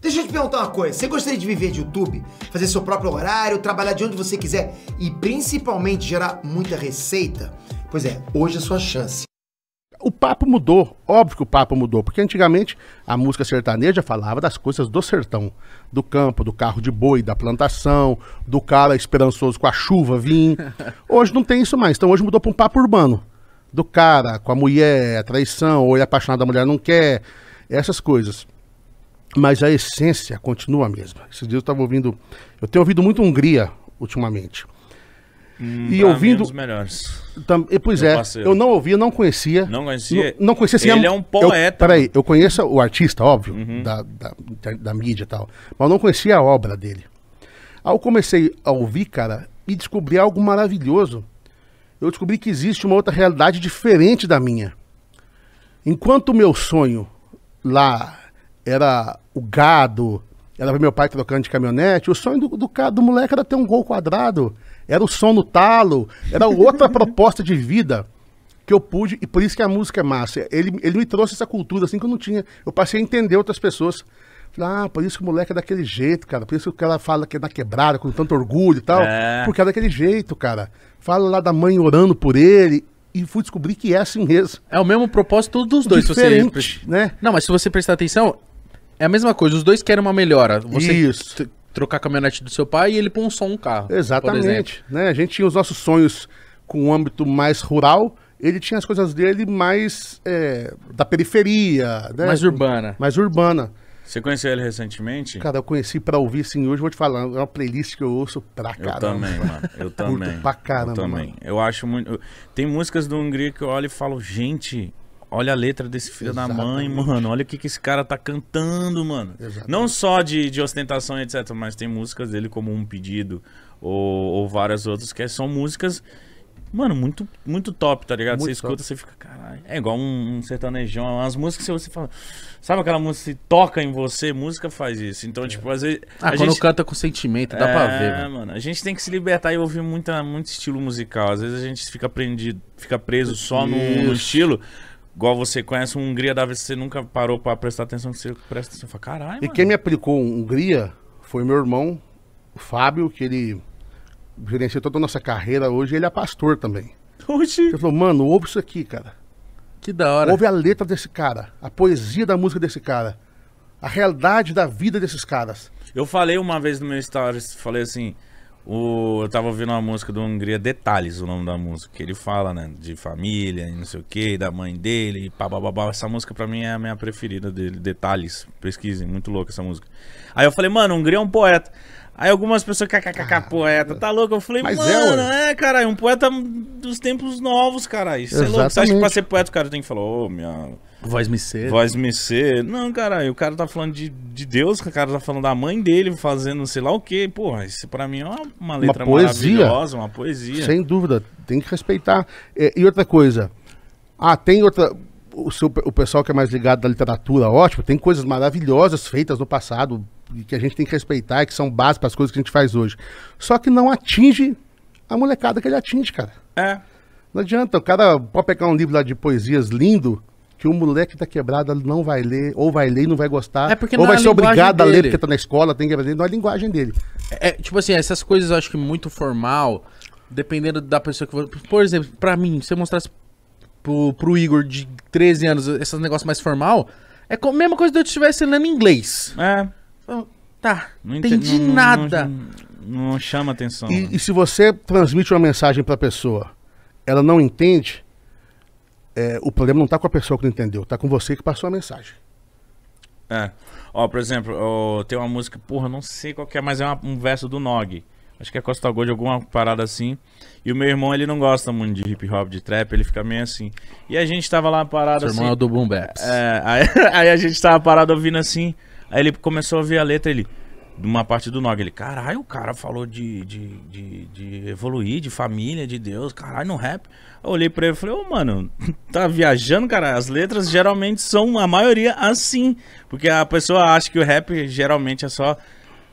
Deixa eu te perguntar uma coisa. Você gostaria de viver de YouTube? Fazer seu próprio horário, trabalhar de onde você quiser e principalmente gerar muita receita? Pois é, hoje é a sua chance. O papo mudou, óbvio que o papo mudou, porque antigamente a música sertaneja falava das coisas do sertão, do campo, do carro de boi, da plantação, do cara esperançoso com a chuva vir. Hoje não tem isso mais, então hoje mudou para um papo urbano, do cara com a mulher, a traição, ou ele é apaixonado, da mulher não quer, essas coisas mas a essência continua a mesma. Esses dias eu estava ouvindo, eu tenho ouvido muito Hungria ultimamente. Hum, e é ouvindo dos melhores. Tam, e, eh, pois Meu é, parceiro. eu não ouvia, não conhecia. Não conhecia. Não, não conhecia assim, Ele é um poeta. peraí, eu conheço o artista, óbvio, uhum. da, da, da, mídia e tal, mas não conhecia a obra dele. Aí eu comecei a ouvir, cara, e descobri algo maravilhoso. Eu descobri que existe uma outra realidade diferente da minha. Enquanto o meu sonho lá era o gado, era meu pai trocando de caminhonete. O sonho do, do, do moleque era ter um gol quadrado, era o som no talo, era outra proposta de vida que eu pude, e por isso que a música é massa. Ele, ele me trouxe essa cultura, assim, que eu não tinha. Eu passei a entender outras pessoas. ah, por isso que o moleque é daquele jeito, cara. Por isso que ela fala que é na quebrada, com tanto orgulho e tal. É. Porque é daquele jeito, cara. Fala lá da mãe orando por ele. E fui descobrir que é assim mesmo. É o mesmo propósito dos dois, Diferente, se você. Né? Não, mas se você prestar atenção, é a mesma coisa, os dois querem uma melhora. Você Isso. trocar a caminhonete do seu pai e ele põe um som carro. Exatamente. Né? A gente tinha os nossos sonhos com um âmbito mais rural, ele tinha as coisas dele mais é, da periferia. Né? Mais urbana. Mais urbana. Você conheceu ele recentemente? Cara, eu conheci pra ouvir, sim. Hoje vou te falar, é uma playlist que eu ouço pra caramba. Eu também, mano. Eu também. Curto pra caramba, eu também. Mano. Eu acho muito... Tem músicas do Hungria que eu olho e falo, gente, Olha a letra desse filho Exatamente. da mãe, mano. Olha o que, que esse cara tá cantando, mano. Exatamente. Não só de, de ostentação, etc. Mas tem músicas dele como Um Pedido ou, ou várias outras que é, são músicas, mano, muito, muito top, tá ligado? Muito você escuta, top. você fica, caralho. É igual um, um sertanejão. É As músicas que você fala. Sabe aquela música que toca em você? Música faz isso. Então, é. tipo, às vezes. Ah, quando gente... canta com sentimento, dá é, pra ver. É, mano. A gente tem que se libertar e ouvir muita, muito estilo musical. Às vezes a gente fica prendido, fica preso só no, no estilo. Igual você conhece um Hungria da vez, você nunca parou pra prestar atenção, você presta atenção. Fala, caralho. E quem me aplicou Hungria foi meu irmão, o Fábio, que ele gerenciou toda a nossa carreira hoje, ele é pastor também. Hoje? Ele falou, mano, ouve isso aqui, cara. Que da hora. Ouve a letra desse cara, a poesia da música desse cara, a realidade da vida desses caras. Eu falei uma vez no meu stories, falei assim, o, eu tava ouvindo uma música do Hungria, Detalhes, o nome da música, que ele fala, né? De família e não sei o que, da mãe dele, e bababá. Essa música pra mim é a minha preferida dele, Detalhes. Pesquisem, muito louca essa música. Aí eu falei, mano, Hungria é um poeta. Aí algumas pessoas, kkkk, poeta, tá louco? Eu falei, é mano, é, é caralho, um poeta dos tempos novos, caralho. Você é louco, você acha que pra ser poeta o cara tem que falar, ô, oh, minha... Voz me ser. Voz me ser. Não, caralho, o cara tá falando de, de Deus, o cara tá falando da mãe dele, fazendo sei lá o quê. Porra, isso pra mim é uma, uma letra uma maravilhosa, uma poesia. Sem dúvida, tem que respeitar. E, e outra coisa, ah, tem outra... O, seu, o pessoal que é mais ligado da literatura, ótimo, tem coisas maravilhosas feitas no passado, e que a gente tem que respeitar, e que são base para as coisas que a gente faz hoje. Só que não atinge a molecada que ele atinge, cara. É. Não adianta, o cara pode pegar um livro lá de poesias lindo, que o moleque da tá quebrada não vai ler, ou vai ler e não vai gostar, é porque ou é vai ser obrigado dele. a ler porque tá na escola, tem que aprender, não é a linguagem dele. É, é, tipo assim, essas coisas eu acho que muito formal, dependendo da pessoa que for. Por exemplo, para mim, se eu mostrasse pro, pro Igor de 13 anos esses negócios mais formal, é a mesma coisa que eu estivesse lendo inglês. É. Então, tá, não entendi não, nada. Não, não, chama atenção. E, né? e, se você transmite uma mensagem para pessoa, ela não entende, é, o problema não tá com a pessoa que não entendeu, tá com você que passou a mensagem. É. Ó, por exemplo, ó, tem uma música, porra, não sei qual é, mas é uma, um verso do Nog. Acho que é Costa Gold, alguma parada assim. E o meu irmão, ele não gosta muito de hip hop, de trap, ele fica meio assim. E a gente tava lá parado Seu assim. irmão é do Boom Baps. É, aí, aí, a gente tava parado ouvindo assim. Aí ele começou a ver a letra, ele. De uma parte do Nog, ele, caralho, o cara falou de, de, de, de, evoluir, de família, de Deus, caralho, no rap. Eu olhei pra ele e falei, ô, oh, mano, tá viajando, cara? As letras geralmente são, a maioria, assim. Porque a pessoa acha que o rap geralmente é só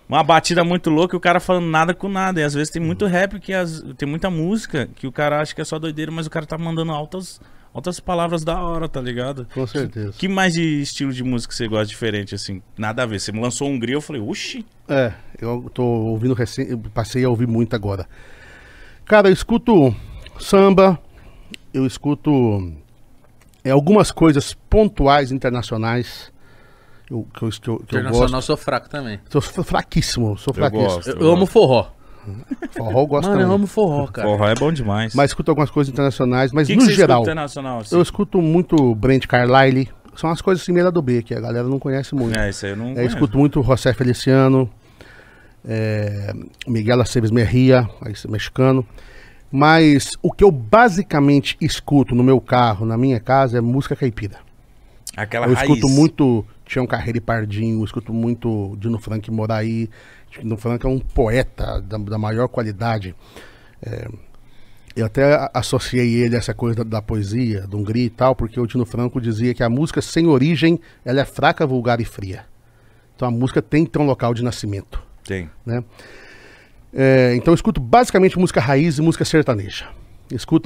uma batida muito louca e o cara falando nada com nada. E às vezes tem muito rap, que as, tem muita música que o cara acha que é só doideira, mas o cara tá mandando altas outras palavras da hora, tá ligado? Com certeza. Que, que mais de estilo de música você gosta diferente, assim? Nada a ver. Você me lançou Hungria, eu falei, uxi. É, eu tô ouvindo recente passei a ouvir muito agora. Cara, eu escuto samba, eu escuto é, algumas coisas pontuais internacionais. Eu, que eu, que eu, que eu gosto. sou fraco também. Sou fraquíssimo, sou fraquíssimo. Eu, gosto, eu, eu gosto. amo forró. Forró gosta Mano, eu amo forró, cara. Forró é bom demais. Mas escuto algumas coisas internacionais, mas que no que geral. internacional, assim? Eu escuto muito Brent Carlyle. São as coisas assim, meio do B, que a galera não conhece muito. É, isso aí eu não é, eu Escuto muito José Feliciano, é, Miguel Aceves Merria, mexicano. Mas o que eu basicamente escuto no meu carro, na minha casa, é música caipira. Aquela eu raiz. escuto muito Tião Carreira e Pardinho, escuto muito Dino Frank Moraí. Dino Frank é um poeta da, da maior qualidade. É, eu até associei ele a essa coisa da, da poesia, do Hungria e tal, porque o Dino Franco dizia que a música sem origem, ela é fraca, vulgar e fria. Então a música tem que ter um local de nascimento. Tem. Né? É, então eu escuto basicamente música raiz e música sertaneja. Escuto